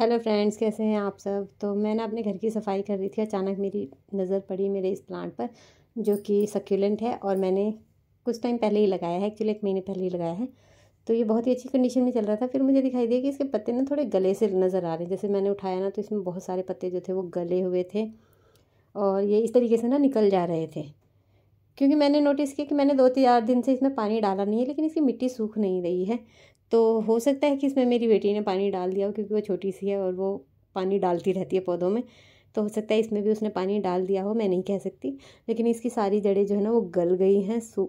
hello friends कैसे हैं आप सब तो मैंने अपने घर की सफाई कर रही थी अचानक मेरी नज़र पड़ी मेरे इस प्लांट पर जो कि सक्यूलेंट है और मैंने कुछ टाइम पहले ही लगाया है एक्चुअली एक महीने पहले ही लगाया है तो ये बहुत ही अच्छी कंडीशन में चल रहा था फिर मुझे दिखाई दिया कि इसके पत्ते ना थोड़े गले से नज़र आ रहे हैं जैसे मैंने उठाया ना तो इसमें बहुत सारे पत्ते जो थे वो गले हुए थे और ये इस तरीके से ना निकल जा रहे थे क्योंकि मैंने नोटिस किया कि मैंने दो तीन चार दिन से इसमें पानी डाला नहीं है लेकिन इसकी मिट्टी सूख नहीं रही है तो हो सकता है कि इसमें मेरी बेटी ने पानी डाल दिया हो क्योंकि वो छोटी सी है और वो पानी डालती रहती है पौधों में तो हो सकता है इसमें भी उसने पानी डाल दिया हो मैं नहीं कह सकती लेकिन इसकी सारी जड़ें जो है ना वो गल गई हैं सू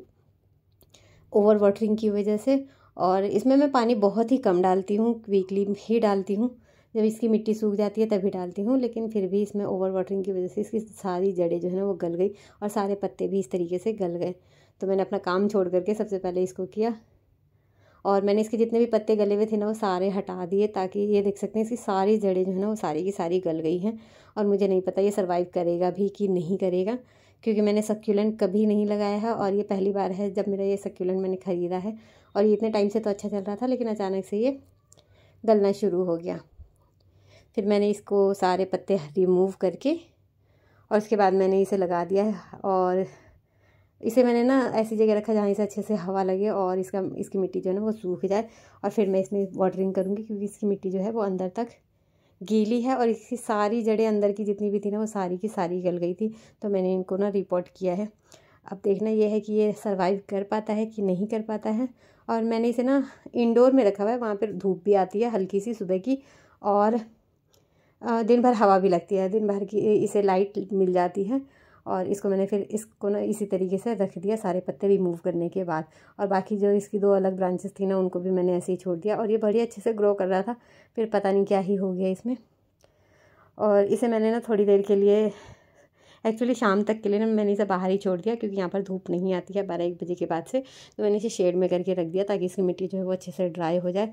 ओवर वाटरिंग की वजह से और इसमें मैं पानी बहुत ही कम डालती हूँ वीकली ही डालती हूँ जब इसकी मिट्टी सूख जाती है तभी डालती हूँ लेकिन फिर भी इसमें ओवर वाटरिंग की वजह से इसकी सारी जड़ें जो है ना वो गल गई और सारे पत्ते भी इस तरीके से गल गए तो मैंने अपना काम छोड़ करके सबसे पहले इसको किया और मैंने इसके जितने भी पत्ते गले हुए थे ना वो सारे हटा दिए ताकि ये देख सकते हैं इसकी सारी जड़ें जो है ना वो सारी की सारी गल गई हैं और मुझे नहीं पता ये सर्वाइव करेगा भी कि नहीं करेगा क्योंकि मैंने सक्यूलेंट कभी नहीं लगाया है और ये पहली बार है जब मेरा ये सक्यूलेंट मैंने ख़रीदा है और ये इतने टाइम से तो अच्छा चल रहा था लेकिन अचानक से ये गलना शुरू हो गया फिर मैंने इसको सारे पत्ते रिमूव करके और उसके बाद मैंने इसे लगा दिया और इसे मैंने ना ऐसी जगह रखा जहाँ इसे अच्छे से हवा लगे और इसका इसकी मिट्टी जो है ना वो सूख जाए और फिर मैं इसमें वाटरिंग करूँगी क्योंकि इसकी मिट्टी जो है वो अंदर तक गीली है और इसकी सारी जड़ें अंदर की जितनी भी थी ना वो सारी की सारी गल गई थी तो मैंने इनको ना रिपोर्ट किया है अब देखना यह है कि ये सर्वाइव कर पाता है कि नहीं कर पाता है और मैंने इसे ना इंडोर में रखा हुआ है वहाँ पर धूप भी आती है हल्की सी सुबह की और दिन भर हवा भी लगती है दिन भर की इसे लाइट मिल जाती है और इसको मैंने फिर इसको ना इसी तरीके से रख दिया सारे पत्ते रिमूव करने के बाद और बाकी जो इसकी दो अलग ब्रांचेस थी ना उनको भी मैंने ऐसे ही छोड़ दिया और ये बढ़िया अच्छे से ग्रो कर रहा था फिर पता नहीं क्या ही हो गया इसमें और इसे मैंने ना थोड़ी देर के लिए एक्चुअली शाम तक के लिए ना मैंने इसे बाहर ही छोड़ दिया क्योंकि यहाँ पर धूप नहीं आती है बारह एक बजे के बाद से तो मैंने इसे शेड में करके रख दिया ताकि इसकी मिट्टी जो है वो अच्छे से ड्राई हो जाए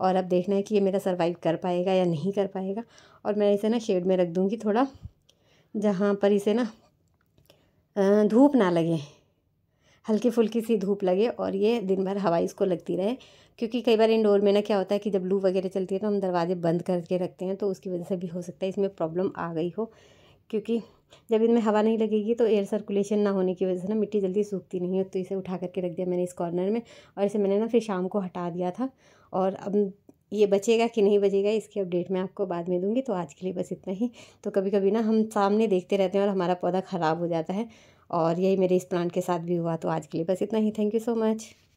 और अब देखना है कि ये मेरा सर्वाइव कर पाएगा या नहीं कर पाएगा और मैं इसे ना शेड में रख दूँगी थोड़ा जहाँ पर इसे ना धूप ना लगे हल्की फुल्की सी धूप लगे और ये दिन भर हवा इसको लगती रहे क्योंकि कई बार इंडोर में ना क्या होता है कि जब लू वगैरह चलती है तो हम दरवाजे बंद करके रखते हैं तो उसकी वजह से भी हो सकता है इसमें प्रॉब्लम आ गई हो क्योंकि जब इनमें हवा नहीं लगेगी तो एयर सर्कुलेशन ना होने की वजह से ना मिट्टी जल्दी सूखती नहीं है तो इसे उठा करके रख दिया मैंने इस कॉर्नर में और इसे मैंने ना फिर शाम को हटा दिया था और अब ये बचेगा कि नहीं बचेगा इसकी अपडेट मैं आपको बाद में दूंगी तो आज के लिए बस इतना ही तो कभी कभी ना हम सामने देखते रहते हैं और हमारा पौधा ख़राब हो जाता है और यही मेरे इस प्लांट के साथ भी हुआ तो आज के लिए बस इतना ही थैंक यू सो मच